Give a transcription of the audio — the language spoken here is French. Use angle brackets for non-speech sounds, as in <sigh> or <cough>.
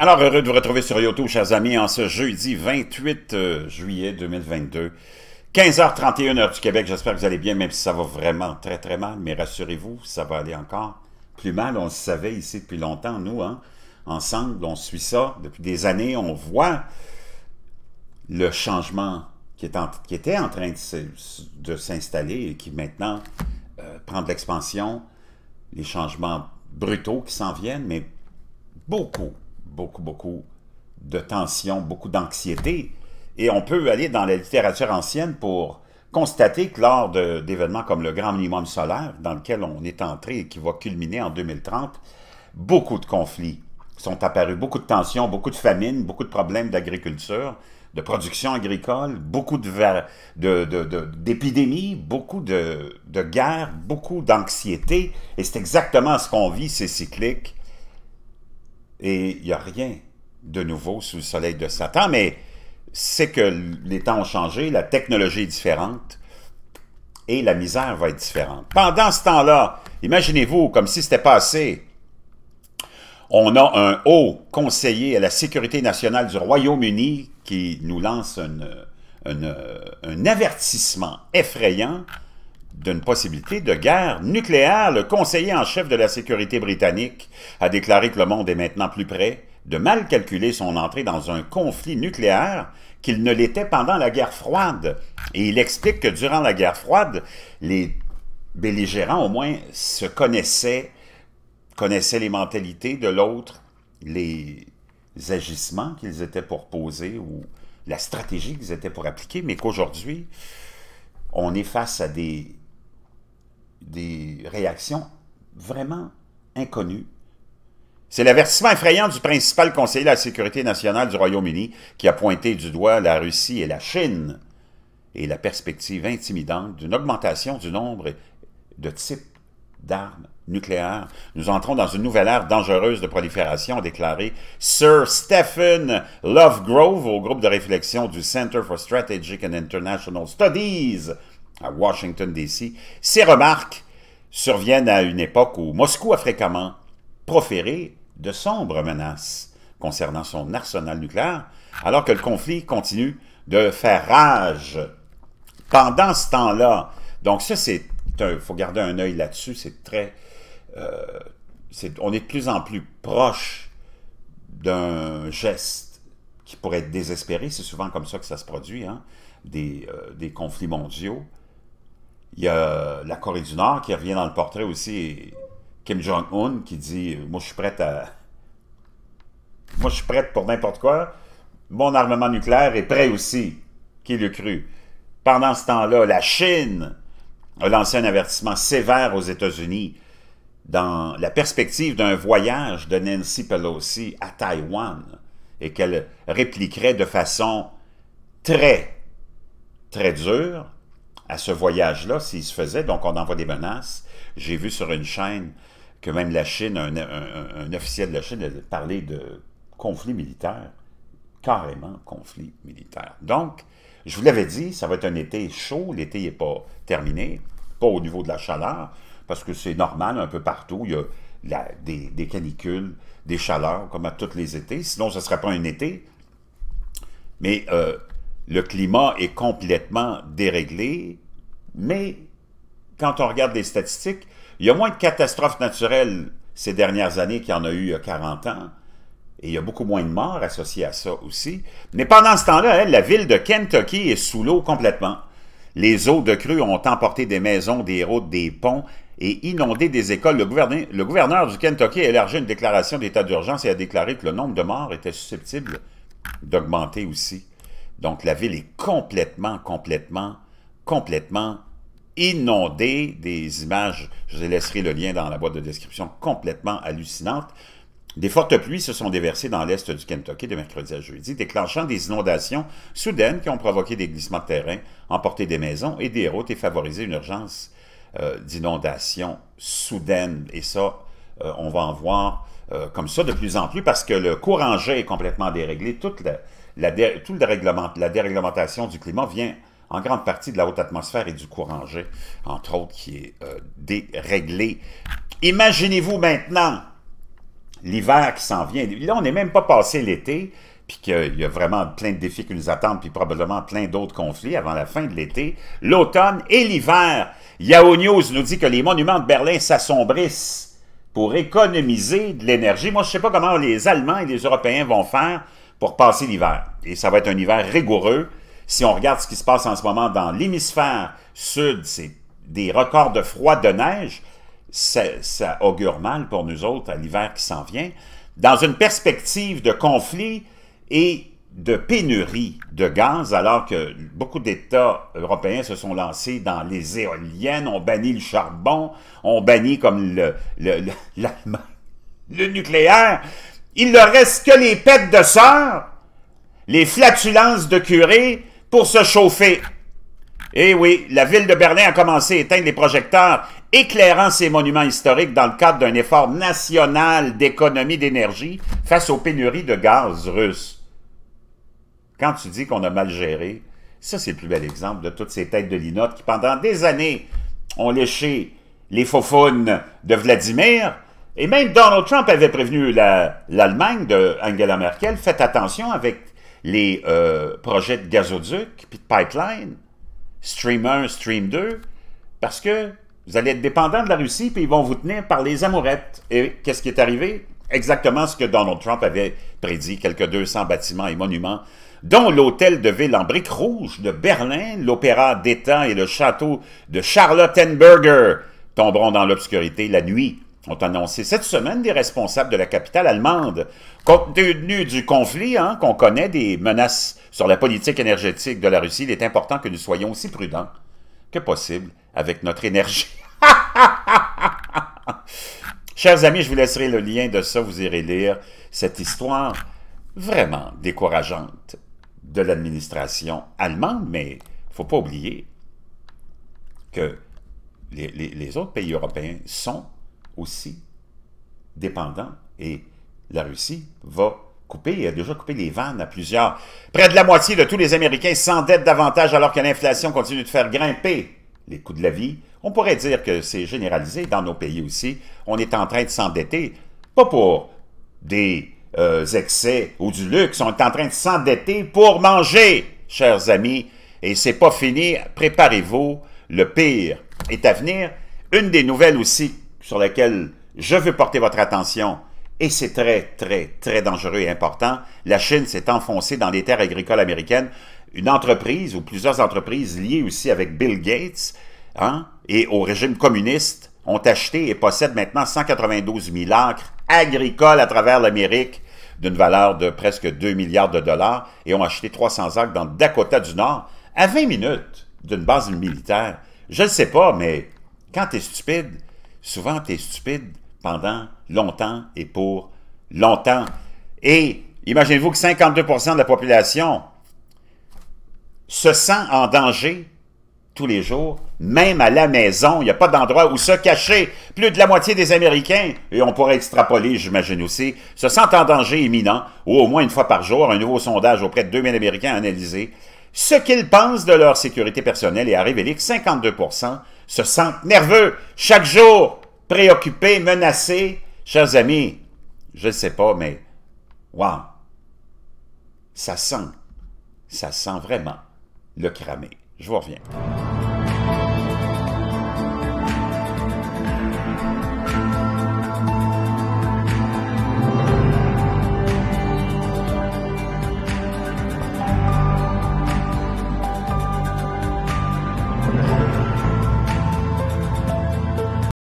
Alors, heureux de vous retrouver sur YouTube, chers amis, en ce jeudi 28 euh, juillet 2022, 15h31 heure du Québec. J'espère que vous allez bien, même si ça va vraiment très, très mal. Mais rassurez-vous, ça va aller encore plus mal. On le savait ici depuis longtemps, nous, hein, ensemble, on suit ça depuis des années. On voit le changement qui, est qui était en train de, s'installer et qui maintenant euh, prend de l'expansion, les changements brutaux qui s'en viennent, mais beaucoup, beaucoup, beaucoup de tensions, beaucoup d'anxiété. Et on peut aller dans la littérature ancienne pour constater que lors d'événements comme le grand minimum solaire, dans lequel on est entré et qui va culminer en 2030, beaucoup de conflits sont apparus, beaucoup de tensions, beaucoup de famines, beaucoup de problèmes d'agriculture, de production agricole, beaucoup d'épidémies, de, de, beaucoup de, guerres, beaucoup d'anxiété. Et c'est exactement ce qu'on vit, c'est cyclique. Et il n'y a rien de nouveau sous le soleil de Satan, mais c'est que les temps ont changé, la technologie est différente et la misère va être différente. Pendant ce temps-là, imaginez-vous, comme si c'était passé, on a un haut conseiller à la sécurité nationale du Royaume-Uni qui nous lance un avertissement effrayant d'une possibilité de guerre nucléaire. Le conseiller en chef de la sécurité britannique a déclaré que le monde est maintenant plus près de mal calculer son entrée dans un conflit nucléaire qu'il ne l'était pendant la guerre froide. Et il explique que durant la guerre froide, les belligérants au moins se connaissaient, connaissaient les mentalités de l'autre, les agissements qu'ils étaient pour poser ou la stratégie qu'ils étaient pour appliquer, mais qu'aujourd'hui, on est face à des des réactions vraiment inconnues. C'est l'avertissement effrayant du principal conseiller de la sécurité nationale du Royaume-Uni qui a pointé du doigt la Russie et la Chine et la perspective intimidante d'une augmentation du nombre de types d'armes nucléaires. Nous entrons dans une nouvelle ère dangereuse de prolifération, a déclaré Sir Stephen Lovegrove au groupe de réflexion du Center for Strategic and International Studies à Washington, D.C. Ces remarques surviennent à une époque où Moscou a fréquemment proféré de sombres menaces concernant son arsenal nucléaire, alors que le conflit continue de faire rage. Pendant ce temps-là, donc ça, c'est, il faut garder un œil là-dessus, c'est très, euh, on est de plus en plus proche d'un geste qui pourrait être désespéré, c'est souvent comme ça que ça se produit, hein, euh, des conflits mondiaux. Il y a la Corée du Nord qui revient dans le portrait aussi. Kim Jong-un qui dit Moi, je suis prête Moi, je suis prête pour n'importe quoi. Mon armement nucléaire est prêt aussi. Qui le cru Pendant ce temps-là, la Chine a lancé un avertissement sévère aux États-Unis dans la perspective d'un voyage de Nancy Pelosi à Taïwan et qu'elle répliquerait de façon très, très dure à ce voyage-là s'il se faisait. Donc, on envoie des menaces. J'ai vu sur une chaîne que même la Chine, un, officiel de la Chine, parlait de conflit militaire, carrément conflit militaire. Donc, je vous l'avais dit, ça va être un été chaud, l'été n'est pas terminé, pas au niveau de la chaleur, parce que c'est normal un peu partout, il y a des, canicules, des chaleurs, comme à tous les étés, sinon ce ne serait pas un été. Mais euh, le climat est complètement déréglé, mais quand on regarde les statistiques, il y a moins de catastrophes naturelles ces dernières années qu'il y en a eu il y a 40 ans, et il y a beaucoup moins de morts associées à ça aussi. Mais pendant ce temps-là, hein, la ville de Kentucky est sous l'eau complètement. Les eaux de crue ont emporté des maisons, des routes, des ponts et inondé des écoles. le gouverneur du Kentucky a élargi une déclaration d'état d'urgence et a déclaré que le nombre de morts était susceptible d'augmenter aussi. Donc, la ville est complètement, complètement, complètement inondée des images. Je laisserai le lien dans la boîte de description, complètement hallucinante. Des fortes pluies se sont déversées dans l'est du Kentucky de mercredi à jeudi, déclenchant des inondations soudaines qui ont provoqué des glissements de terrain, emporté des maisons et des routes et favorisé une urgence d'inondation euh, d'inondations soudaines. Et ça, euh, on va en voir euh, comme ça de plus en plus parce que le courant jet est complètement déréglé. Toute la, la tout le dérèglement, la déréglementation du climat vient en grande partie de la haute atmosphère et du courant jet, entre autres, qui est euh, déréglé. Imaginez-vous maintenant l'hiver qui s'en vient. Là, on n'est même pas passé l'été, puis qu'il y a vraiment plein de défis qui nous attendent, puis probablement plein d'autres conflits avant la fin de l'été. L'automne et l'hiver. Yahoo News nous dit que les monuments de Berlin s'assombrissent pour économiser de l'énergie. Moi, je ne sais pas comment les Allemands et les Européens vont faire pour passer l'hiver. Et ça va être un hiver rigoureux. Si on regarde ce qui se passe en ce moment dans l'hémisphère sud, c'est des records de froid de neige. Ça, augure mal pour nous autres à l'hiver qui s'en vient. Dans une perspective de conflit et de pénurie de gaz, alors que beaucoup d'États européens se sont lancés dans les éoliennes, ont banni le charbon, ont banni comme le, le, le <laughs> nucléaire. Il ne reste que les pètes de sœurs, les flatulences de curé pour se chauffer. Eh oui, la ville de Berlin a commencé à éteindre les projecteurs, éclairant ses monuments historiques dans le cadre d'un effort national d'économie d'énergie face aux pénuries de gaz russes. Quand tu dis qu'on a mal géré, ça c'est le plus bel exemple de toutes ces têtes de linotte qui pendant des années ont léché les faufounes de Vladimir, et même Donald Trump avait prévenu l'Allemagne de Angela Merkel, faites attention avec les euh, projets de gazoduc, puis de pipeline, Stream 1, Stream 2, parce que vous allez être dépendant de la Russie, puis ils vont vous tenir par les amourettes. Et qu'est-ce qui est arrivé? Exactement ce que Donald Trump avait prédit, quelques 200 bâtiments et monuments, dont l'hôtel de ville en briques rouges de Berlin, l'opéra d'État et le château de Charlottenburger tomberont dans l'obscurité la nuit ont annoncé cette semaine des responsables de la capitale allemande. Compte tenu du conflit hein, qu'on connaît, des menaces sur la politique énergétique de la Russie, il est important que nous soyons aussi prudents que possible avec notre énergie. <laughs> Chers amis, je vous laisserai le lien de ça, vous irez lire cette histoire vraiment décourageante de l'administration allemande, mais il ne faut pas oublier que les autres pays européens sont aussi dépendant. Et la Russie va couper, elle a déjà coupé les vannes à plusieurs. Près de la moitié de tous les Américains s'endettent davantage alors que l'inflation continue de faire grimper les coûts de la vie. On pourrait dire que c'est généralisé dans nos pays aussi. On est en train de s'endetter, pas pour des euh, excès ou du luxe, on est en train de s'endetter pour manger, chers amis. Et c'est pas fini, préparez-vous, le pire est à venir. Une des nouvelles aussi sur laquelle je veux porter votre attention, et c'est très, très, très dangereux et important, la Chine s'est enfoncée dans les terres agricoles américaines. Une entreprise ou plusieurs entreprises liées aussi avec Bill Gates hein, et au régime communiste ont acheté et possèdent maintenant 192 000 acres agricoles à travers l'Amérique d'une valeur de presque 2 milliards de dollars et ont acheté 300 acres dans Dakota du Nord à 20 minutes d'une base militaire. Je ne sais pas, mais quand tu es stupide, souvent tu es stupide pendant longtemps et pour longtemps. Et imaginez-vous que 52% de la population se sent en danger tous les jours, même à la maison. Il n'y a pas d'endroit où se cacher. Plus de la moitié des Américains, et on pourrait extrapoler, j'imagine aussi, se sentent en danger imminent, ou au moins une fois par jour, un nouveau sondage auprès de 2000 Américains a analysé ce qu'ils pensent de leur sécurité personnelle et a révélé que 52 se sentent nerveux chaque jour préoccupé, menacé. Chers amis, je ne sais pas, mais wow, ça sent, ça sent vraiment le cramer. Je vous reviens.